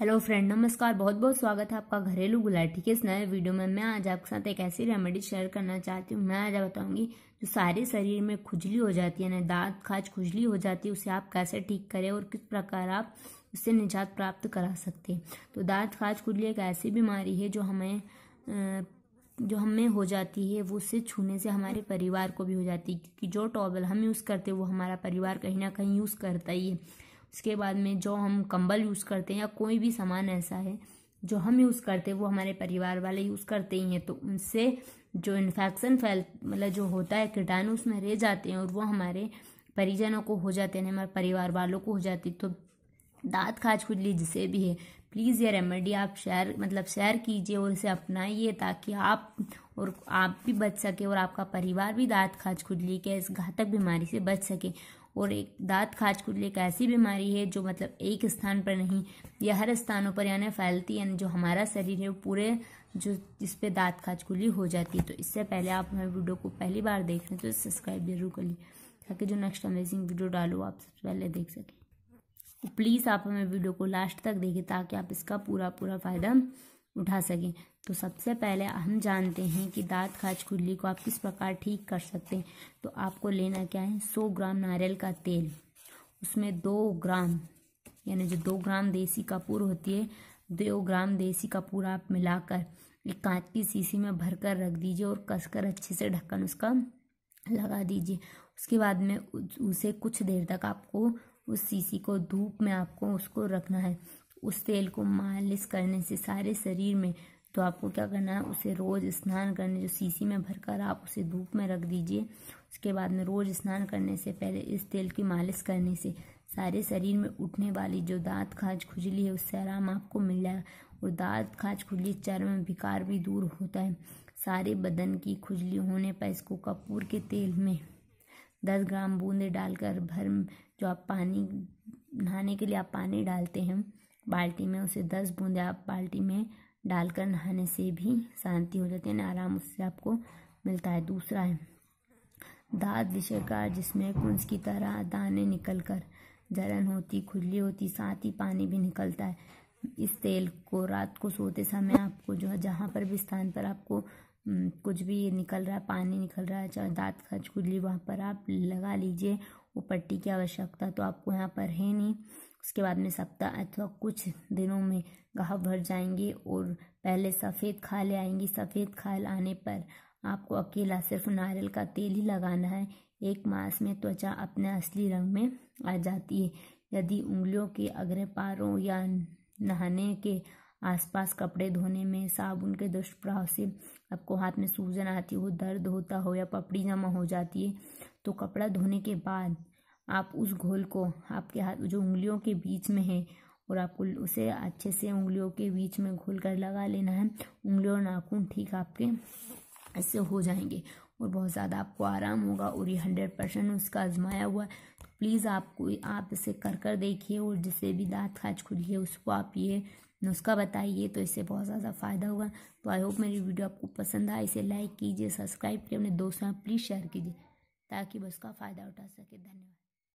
hello friend नमस्कार बहुत बहुत स्वागत है आपका घरेलू गुलाटी के इस नए वीडियो में मैं आज आपके साथ एक ऐसी रेमेडी शेयर करना चाहती हूँ मैं आज बताऊंगी जो सारे शरीर में खुजली हो जाती है ना दांत खाज खुजली हो जाती है उसे आप कैसे ठीक करें और किस प्रकार आप उससे निजात प्राप्त करा सकते हैं तो दांत खाज खुजली एक ऐसी बीमारी है जो हमें जो हमें हो जाती है वो उससे छूने से हमारे परिवार को भी हो जाती है क्योंकि जो टॉवल हम यूज़ करते हैं वो हमारा परिवार कहीं ना कहीं यूज़ करता ही है इसके बाद में जो हम कंबल यूज़ करते हैं या कोई भी सामान ऐसा है जो हम यूज़ करते हैं वो हमारे परिवार वाले यूज़ करते ही हैं तो उनसे जो इन्फेक्शन फैल मतलब जो होता है कीटाणु उसमें रह जाते हैं और वो हमारे परिजनों को हो जाते हैं हमारे परिवार वालों को हो जाती तो दाँत खाज खुजली जिसे भी है प्लीज़ ये रेमेडी आप शेयर मतलब शेयर कीजिए और इसे अपनाइए ताकि आप और आप भी बच सके और आपका परिवार भी दाँत खाज खुजली के इस घातक बीमारी से बच सके और एक दाँत खाज खुजली एक ऐसी बीमारी है जो मतलब एक स्थान पर नहीं या हर स्थानों पर यानी फैलती यानी जो हमारा शरीर है वो पूरे जो इस पर दाँत खाज खुली हो जाती है तो इससे पहले आप हमारे वीडियो को पहली बार देख रहे तो सब्सक्राइब जरूर कर लिए ताकि जो नेक्स्ट अमेजिंग वीडियो डालो आप सबसे पहले देख सकें तो प्लीज़ आप हमें वीडियो को लास्ट तक देखें ताकि आप इसका पूरा पूरा फ़ायदा उठा सकें तो सबसे पहले हम जानते हैं कि दाँत खाज खुजली को आप किस प्रकार ठीक कर सकते हैं तो आपको लेना क्या है सौ ग्राम नारियल का तेल उसमें दो ग्राम यानी जो दो ग्राम देसी कपूर होती है दो ग्राम देसी कपूर आप मिलाकर एक कांच की शीशी में भरकर रख दीजिए और कसकर अच्छे से ढक्कन उसका लगा दीजिए उसके बाद में उसे कुछ देर तक आपको उस शीशी को धूप में आपको उसको रखना है उस तेल को मालिश करने से सारे शरीर में तो आपको क्या करना है उसे रोज़ स्नान करने जो शीशी में भरकर आप उसे धूप में रख दीजिए उसके बाद में रोज़ स्नान करने से पहले इस तेल की मालिश करने से सारे शरीर में उठने वाली जो दांत खाज खुजली है उससे आराम आपको मिल जाएगा और दांत खाज खुजली चर्म विकार भी दूर होता है सारे बदन की खुजली होने पर इसको कपूर के तेल में दस ग्राम बूंदे डालकर भर जो आप पानी नहाने के लिए आप पानी डालते हैं बाल्टी में उसे दस बूंदे आप बाल्टी में डालकर नहाने से भी शांति हो जाती है ना आराम उससे आपको मिलता है दूसरा है दाद का जिसमें कुंज की तरह दाने निकल कर जलन होती खुजली होती साथ ही पानी भी निकलता है इस तेल को रात को सोते समय आपको जो है जहाँ पर भी स्थान पर आपको कुछ भी निकल रहा है पानी निकल रहा है चाहे दाँत खच खुजली वहाँ पर आप लगा लीजिए वो पट्टी की आवश्यकता तो आपको यहाँ पर है नहीं उसके बाद में सप्ताह अथवा कुछ दिनों में घाव भर जाएंगे और पहले सफ़ेद खाल आएंगी सफ़ेद खाल आने पर आपको अकेला सिर्फ नारियल का तेल ही लगाना है एक मास में त्वचा अपने असली रंग में आ जाती है यदि उंगलियों के अग्र पारों या नहाने के आसपास कपड़े धोने में साबुन के दुष्प्रभाव से आपको हाथ में सूजन आती हो दर्द होता हो या पपड़ी जमा हो जाती है तो कपड़ा धोने के बाद आप उस घोल को आपके हाथ जो उंगलियों के बीच में है और आपको उसे अच्छे से उंगलियों के बीच में घोल कर लगा लेना है उंगलियों और नाखून ठीक आपके इससे हो जाएंगे और बहुत ज़्यादा आपको आराम होगा और ये हंड्रेड परसेंट उसका आजमाया हुआ है तो प्लीज़ आपको आप इसे कर कर देखिए और जिसे भी दाँत खाज खुली है उसको आप ये नुस्खा बताइए तो इससे बहुत ज़्यादा फ़ायदा होगा तो आई होप मेरी वीडियो आपको पसंद आए इसे लाइक कीजिए सब्सक्राइब करिए अपने दोस्तों प्लीज़ शेयर कीजिए ताकि बस का फ़ायदा उठा सके धन्यवाद